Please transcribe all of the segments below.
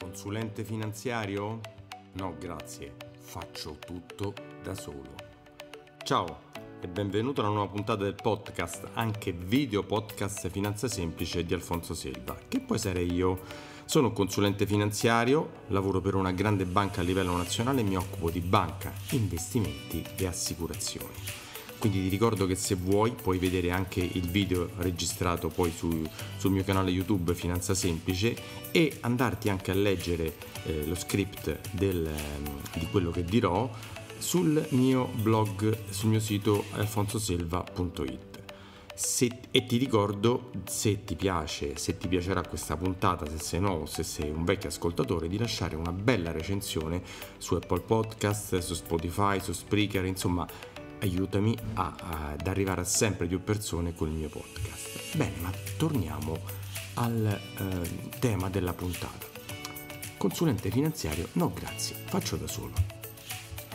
Consulente finanziario? No, grazie, faccio tutto da solo. Ciao e benvenuto alla nuova puntata del podcast, anche video podcast Finanza Semplice di Alfonso Selva, che poi sarei io. Sono un consulente finanziario, lavoro per una grande banca a livello nazionale e mi occupo di banca, investimenti e assicurazioni quindi ti ricordo che se vuoi puoi vedere anche il video registrato poi su, sul mio canale YouTube Finanza Semplice e andarti anche a leggere eh, lo script del, ehm, di quello che dirò sul mio blog, sul mio sito alfonsoselva.it. Se, e ti ricordo se ti piace, se ti piacerà questa puntata, se sei nuovo, se sei un vecchio ascoltatore, di lasciare una bella recensione su Apple Podcast, su Spotify, su Spreaker, insomma aiutami a, a, ad arrivare a sempre più persone con il mio podcast. Bene, ma torniamo al eh, tema della puntata. Consulente finanziario? No, grazie, faccio da solo.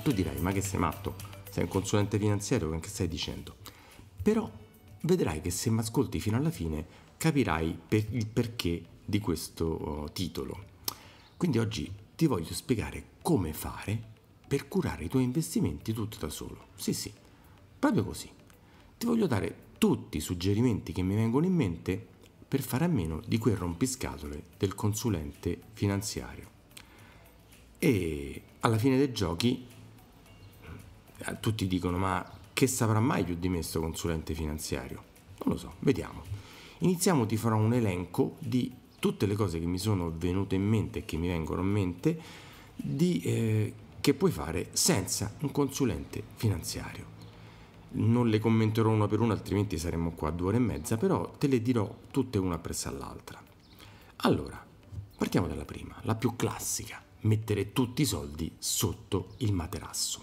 Tu dirai, ma che sei matto? Sei un consulente finanziario, che stai dicendo? Però vedrai che se mi ascolti fino alla fine capirai per il perché di questo uh, titolo. Quindi oggi ti voglio spiegare come fare per curare i tuoi investimenti tutto da solo. Sì, sì, Proprio così. Ti voglio dare tutti i suggerimenti che mi vengono in mente per fare a meno di quel rompiscatole del consulente finanziario. E alla fine dei giochi eh, tutti dicono ma che saprà mai più di me questo consulente finanziario? Non lo so, vediamo. Iniziamo, ti farò un elenco di tutte le cose che mi sono venute in mente e che mi vengono in mente di, eh, che puoi fare senza un consulente finanziario non le commenterò una per una, altrimenti saremmo qua due ore e mezza, però te le dirò tutte una appresso all'altra. Allora, partiamo dalla prima, la più classica, mettere tutti i soldi sotto il materasso.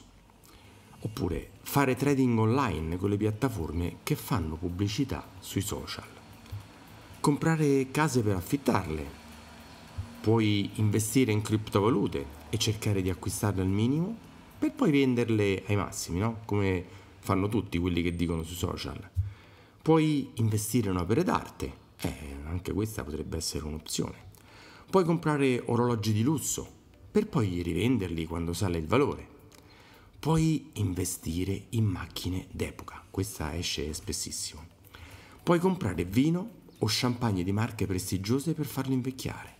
Oppure fare trading online con le piattaforme che fanno pubblicità sui social. Comprare case per affittarle. Puoi investire in criptovalute e cercare di acquistarle al minimo per poi venderle ai massimi, no? Come fanno tutti quelli che dicono sui social. Puoi investire in opere d'arte, eh, anche questa potrebbe essere un'opzione. Puoi comprare orologi di lusso, per poi rivenderli quando sale il valore. Puoi investire in macchine d'epoca, questa esce spessissimo. Puoi comprare vino o champagne di marche prestigiose per farlo invecchiare.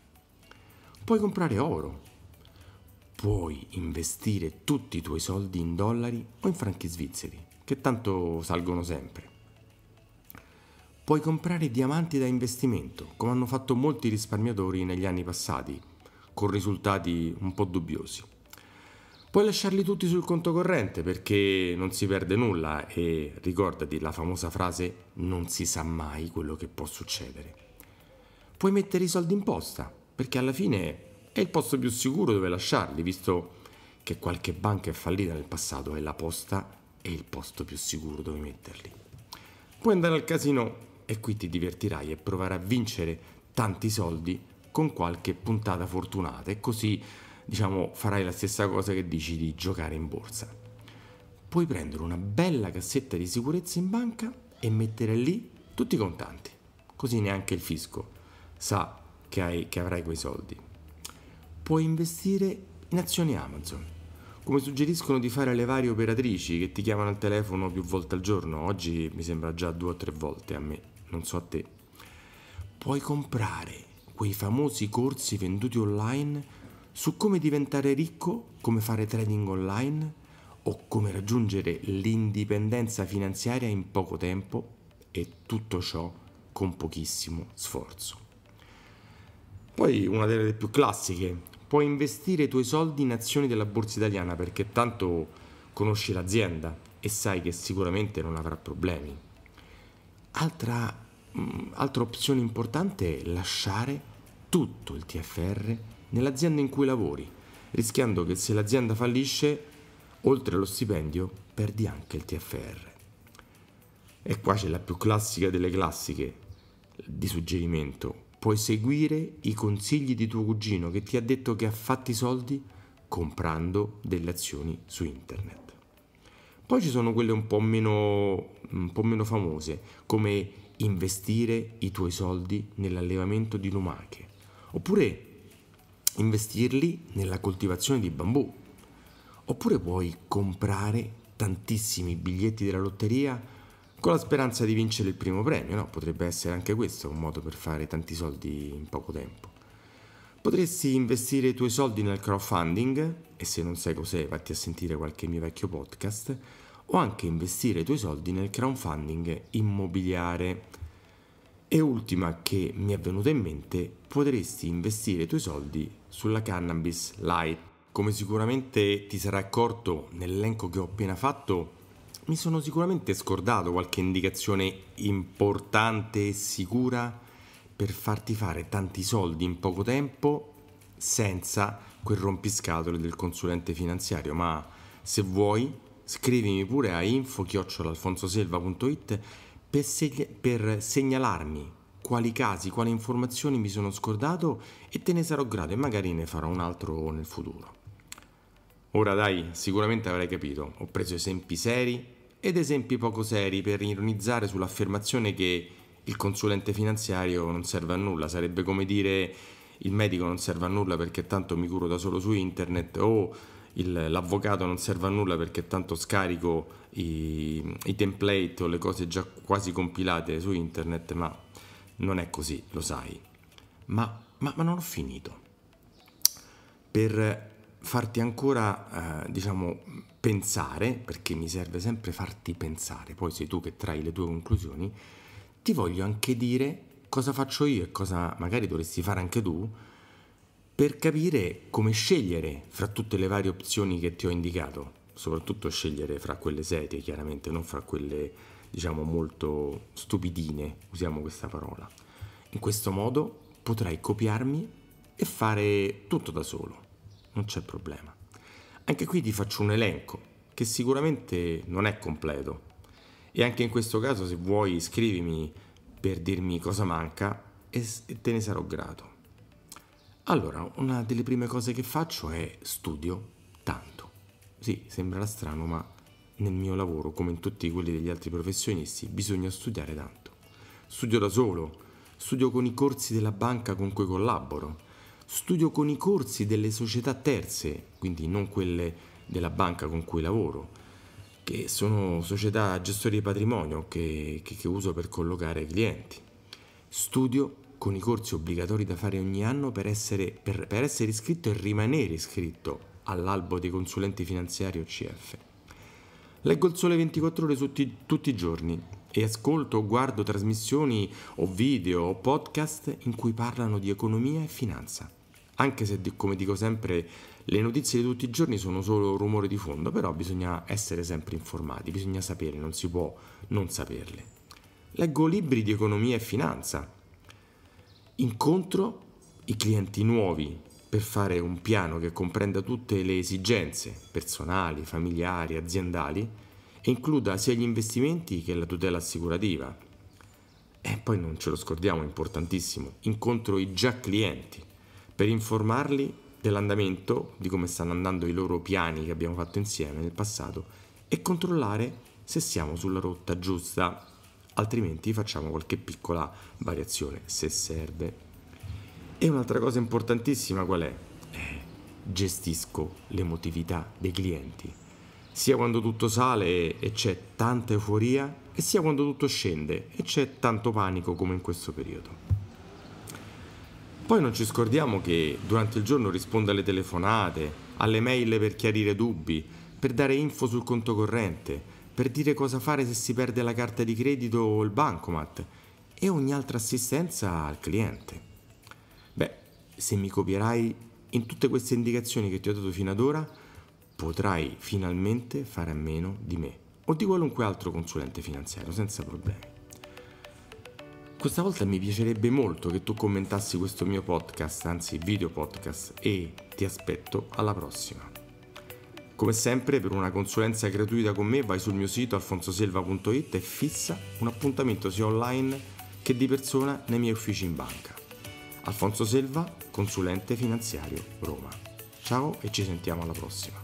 Puoi comprare oro. Puoi investire tutti i tuoi soldi in dollari o in franchi svizzeri che tanto salgono sempre. Puoi comprare diamanti da investimento, come hanno fatto molti risparmiatori negli anni passati, con risultati un po' dubbiosi. Puoi lasciarli tutti sul conto corrente perché non si perde nulla e ricordati la famosa frase non si sa mai quello che può succedere. Puoi mettere i soldi in posta perché alla fine è il posto più sicuro dove lasciarli, visto che qualche banca è fallita nel passato e la posta è il posto più sicuro dove metterli. Puoi andare al casino e qui ti divertirai e provare a vincere tanti soldi con qualche puntata fortunata e così diciamo farai la stessa cosa che dici di giocare in borsa. Puoi prendere una bella cassetta di sicurezza in banca e mettere lì tutti i contanti, così neanche il fisco sa che, hai, che avrai quei soldi. Puoi investire in azioni Amazon come suggeriscono di fare le varie operatrici che ti chiamano al telefono più volte al giorno, oggi mi sembra già due o tre volte a me, non so a te. Puoi comprare quei famosi corsi venduti online su come diventare ricco, come fare trading online o come raggiungere l'indipendenza finanziaria in poco tempo e tutto ciò con pochissimo sforzo. Poi una delle più classiche, puoi investire i tuoi soldi in azioni della borsa italiana perché tanto conosci l'azienda e sai che sicuramente non avrà problemi. Altra, mm, altra opzione importante è lasciare tutto il TFR nell'azienda in cui lavori, rischiando che se l'azienda fallisce, oltre allo stipendio, perdi anche il TFR. E qua c'è la più classica delle classiche di suggerimento, puoi seguire i consigli di tuo cugino che ti ha detto che ha fatto i soldi comprando delle azioni su internet. Poi ci sono quelle un po, meno, un po' meno, famose, come investire i tuoi soldi nell'allevamento di lumache, oppure investirli nella coltivazione di bambù, oppure puoi comprare tantissimi biglietti della lotteria con la speranza di vincere il primo premio, no? Potrebbe essere anche questo un modo per fare tanti soldi in poco tempo. Potresti investire i tuoi soldi nel crowdfunding, e se non sai cos'è, vatti a sentire qualche mio vecchio podcast, o anche investire i tuoi soldi nel crowdfunding immobiliare. E ultima che mi è venuta in mente, potresti investire i tuoi soldi sulla cannabis light. Come sicuramente ti sarai accorto nell'elenco che ho appena fatto, mi sono sicuramente scordato qualche indicazione importante e sicura per farti fare tanti soldi in poco tempo senza quel rompiscatole del consulente finanziario, ma se vuoi scrivimi pure a info-alfonsoselva.it per, seg- per segnalarmi quali casi, quali informazioni mi sono scordato e te ne sarò grato e magari ne farò un altro nel futuro. Ora dai, sicuramente avrai capito, ho preso esempi seri ed esempi poco seri per ironizzare sull'affermazione che il consulente finanziario non serve a nulla, sarebbe come dire il medico non serve a nulla perché tanto mi curo da solo su internet o il, l'avvocato non serve a nulla perché tanto scarico i, i template o le cose già quasi compilate su internet, ma non è così, lo sai. Ma, ma, ma non ho finito. Per farti ancora, eh, diciamo, pensare, perché mi serve sempre farti pensare, poi sei tu che trai le tue conclusioni, ti voglio anche dire cosa faccio io e cosa magari dovresti fare anche tu per capire come scegliere fra tutte le varie opzioni che ti ho indicato, soprattutto scegliere fra quelle serie chiaramente, non fra quelle diciamo molto stupidine, usiamo questa parola. In questo modo potrai copiarmi e fare tutto da solo non c'è problema. Anche qui ti faccio un elenco che sicuramente non è completo e anche in questo caso se vuoi scrivimi per dirmi cosa manca e te ne sarò grato. Allora, una delle prime cose che faccio è studio tanto. Sì, sembrerà strano, ma nel mio lavoro, come in tutti quelli degli altri professionisti, bisogna studiare tanto. Studio da solo, studio con i corsi della banca con cui collaboro, studio con i corsi delle società terze, quindi non quelle della banca con cui lavoro, che sono società gestori di patrimonio che, che, che uso per collocare clienti. Studio con i corsi obbligatori da fare ogni anno per essere, per, per essere iscritto e rimanere iscritto all'albo dei consulenti finanziari o Leggo il sole 24 ore tutti, tutti i giorni, e ascolto o guardo trasmissioni o video o podcast in cui parlano di economia e finanza. Anche se, come dico sempre, le notizie di tutti i giorni sono solo rumore di fondo, però bisogna essere sempre informati, bisogna sapere, non si può non saperle. Leggo libri di economia e finanza, incontro i clienti nuovi per fare un piano che comprenda tutte le esigenze personali, familiari, aziendali e includa sia gli investimenti che la tutela assicurativa. E poi non ce lo scordiamo, importantissimo, incontro i già clienti per informarli dell'andamento, di come stanno andando i loro piani che abbiamo fatto insieme nel passato e controllare se siamo sulla rotta giusta, altrimenti facciamo qualche piccola variazione se serve. E un'altra cosa importantissima qual è? Eh, gestisco l'emotività dei clienti sia quando tutto sale e c'è tanta euforia, che sia quando tutto scende e c'è tanto panico come in questo periodo. Poi non ci scordiamo che durante il giorno risponde alle telefonate, alle mail per chiarire dubbi, per dare info sul conto corrente, per dire cosa fare se si perde la carta di credito o il bancomat e ogni altra assistenza al cliente. Beh, se mi copierai in tutte queste indicazioni che ti ho dato fino ad ora, potrai finalmente fare a meno di me o di qualunque altro consulente finanziario senza problemi. Questa volta mi piacerebbe molto che tu commentassi questo mio podcast, anzi video podcast, e ti aspetto alla prossima. Come sempre, per una consulenza gratuita con me vai sul mio sito alfonsoselva.it e fissa un appuntamento sia online che di persona nei miei uffici in banca. Alfonso Selva, consulente finanziario Roma. Ciao e ci sentiamo alla prossima.